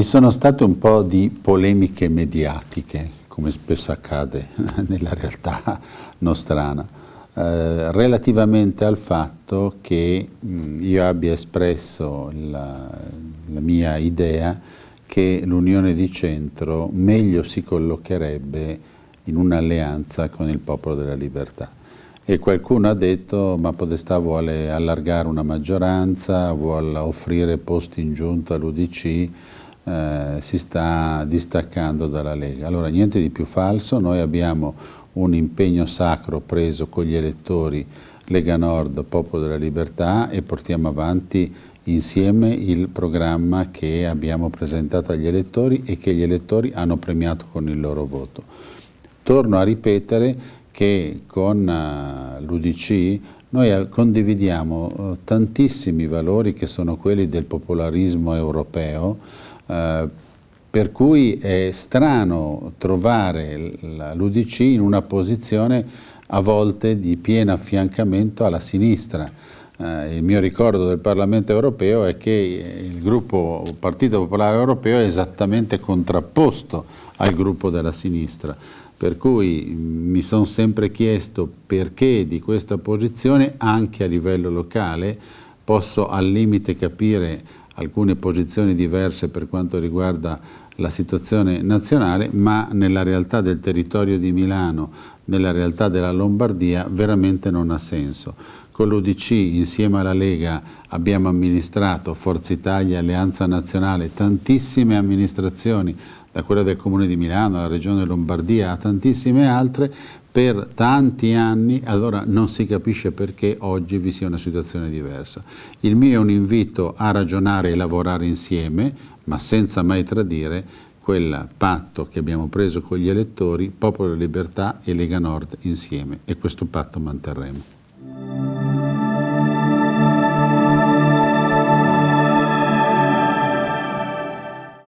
Vi sono state un po' di polemiche mediatiche, come spesso accade nella realtà nostrana, eh, relativamente al fatto che mh, mm, io abbia espresso la, la mia idea che l'Unione di Centro meglio si collocherebbe in un'alleanza con il Popolo della Libertà. E qualcuno ha detto, ma Podestà vuole allargare una maggioranza, vuole offrire posti in giunta all'Udc, eh, si sta distaccando dalla Lega. Allora niente di più falso, noi abbiamo un impegno sacro preso con gli elettori Lega Nord, Popolo della Libertà e portiamo avanti insieme il programma che abbiamo presentato agli elettori e che gli elettori hanno premiato con il loro voto. Torno a ripetere che con uh, eh, l'UDC noi eh, condividiamo uh, tantissimi valori che sono quelli del popolarismo europeo, eh, per cui è strano trovare l'UDC in una posizione a volte di pieno affiancamento alla sinistra. Eh, il mio ricordo del Parlamento europeo è che eh, il gruppo Partito Popolare Europeo è esattamente contrapposto al gruppo della sinistra. Per cui mm, mi sono sempre chiesto perché di questa posizione anche a livello locale posso al limite capire alcune posizioni diverse per quanto riguarda la situazione nazionale, ma nella realtà del territorio di Milano, nella realtà della Lombardia, veramente non ha senso. Con l'Udc insieme alla Lega abbiamo amministrato Forza Italia, Alleanza Nazionale, tantissime amministrazioni, da quella del Comune di Milano alla Regione Lombardia a tantissime altre, per tanti anni, allora non si capisce perché oggi vi sia una situazione diversa. Il mio è un invito a ragionare e lavorare insieme, ma senza mai tradire quel patto che abbiamo preso con gli elettori, Popolo e Libertà e Lega Nord insieme e questo patto manterremo.